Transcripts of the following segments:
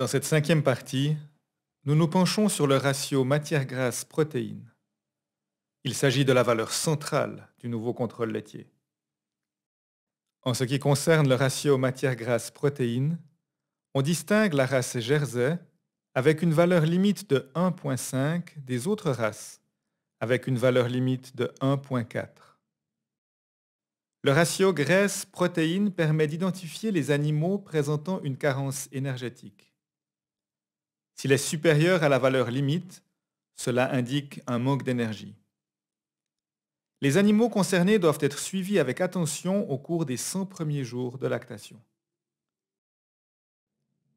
Dans cette cinquième partie, nous nous penchons sur le ratio matière grasse-protéine. Il s'agit de la valeur centrale du nouveau contrôle laitier. En ce qui concerne le ratio matière grasse-protéine, on distingue la race Jersey avec une valeur limite de 1.5 des autres races, avec une valeur limite de 1.4. Le ratio graisse-protéine permet d'identifier les animaux présentant une carence énergétique. S'il est supérieur à la valeur limite, cela indique un manque d'énergie. Les animaux concernés doivent être suivis avec attention au cours des 100 premiers jours de lactation.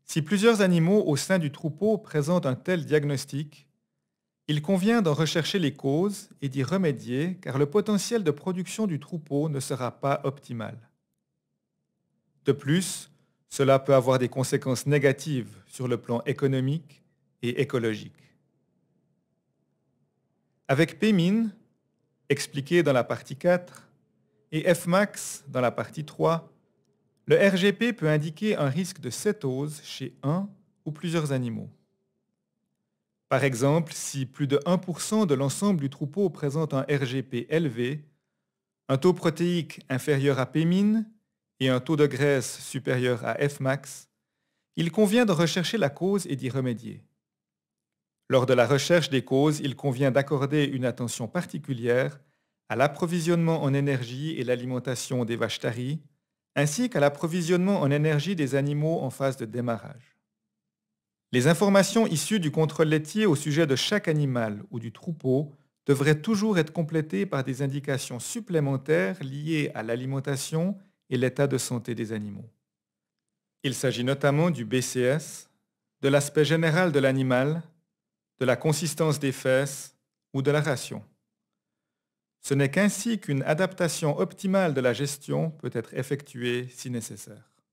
Si plusieurs animaux au sein du troupeau présentent un tel diagnostic, il convient d'en rechercher les causes et d'y remédier car le potentiel de production du troupeau ne sera pas optimal. De plus, cela peut avoir des conséquences négatives sur le plan économique et écologique. Avec Pmin, expliqué dans la partie 4, et Fmax dans la partie 3, le RGP peut indiquer un risque de cétose chez un ou plusieurs animaux. Par exemple, si plus de 1% de l'ensemble du troupeau présente un RGP élevé, un taux protéique inférieur à Pmin un taux de graisse supérieur à Fmax, il convient de rechercher la cause et d'y remédier. Lors de la recherche des causes, il convient d'accorder une attention particulière à l'approvisionnement en énergie et l'alimentation des vaches taries, ainsi qu'à l'approvisionnement en énergie des animaux en phase de démarrage. Les informations issues du contrôle laitier au sujet de chaque animal ou du troupeau devraient toujours être complétées par des indications supplémentaires liées à l'alimentation et l'état de santé des animaux. Il s'agit notamment du BCS, de l'aspect général de l'animal, de la consistance des fesses ou de la ration. Ce n'est qu'ainsi qu'une adaptation optimale de la gestion peut être effectuée si nécessaire.